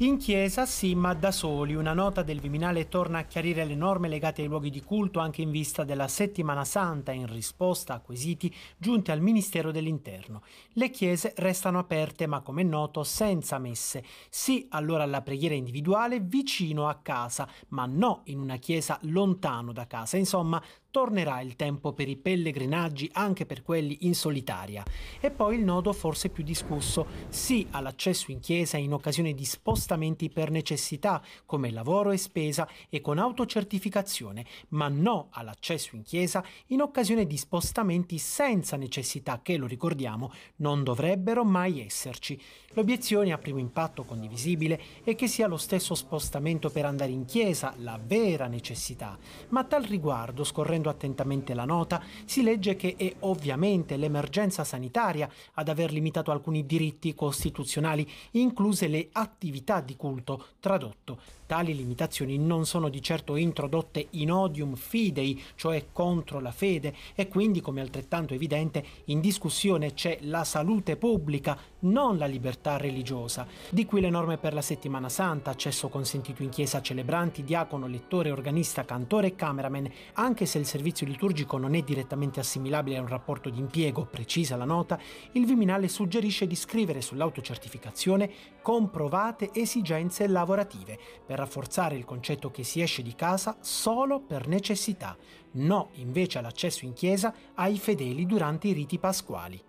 In chiesa sì, ma da soli. Una nota del Viminale torna a chiarire le norme legate ai luoghi di culto anche in vista della Settimana Santa in risposta a quesiti giunti al Ministero dell'Interno. Le chiese restano aperte, ma come è noto, senza messe. Sì allora alla preghiera individuale vicino a casa, ma no in una chiesa lontano da casa. Insomma, tornerà il tempo per i pellegrinaggi anche per quelli in solitaria. E poi il nodo forse più discusso, sì all'accesso in chiesa in occasione di spostamenti spostamenti per necessità, come lavoro e spesa, e con autocertificazione, ma no all'accesso in chiesa in occasione di spostamenti senza necessità che, lo ricordiamo, non dovrebbero mai esserci. L'obiezione a primo impatto condivisibile è che sia lo stesso spostamento per andare in chiesa la vera necessità, ma a tal riguardo, scorrendo attentamente la nota, si legge che è ovviamente l'emergenza sanitaria ad aver limitato alcuni diritti costituzionali, incluse le attività proprietà di culto tradotto. Tali limitazioni non sono di certo introdotte in odium fidei, cioè contro la fede, e quindi, come altrettanto evidente, in discussione c'è la salute pubblica, non la libertà religiosa. Di qui le norme per la settimana santa, accesso consentito in chiesa a celebranti, diacono, lettore, organista, cantore e cameraman, anche se il servizio liturgico non è direttamente assimilabile a un rapporto di impiego, precisa la nota, il Viminale suggerisce di scrivere sull'autocertificazione comprovate e esigenze lavorative, per rafforzare il concetto che si esce di casa solo per necessità, no invece all'accesso in chiesa ai fedeli durante i riti pasquali.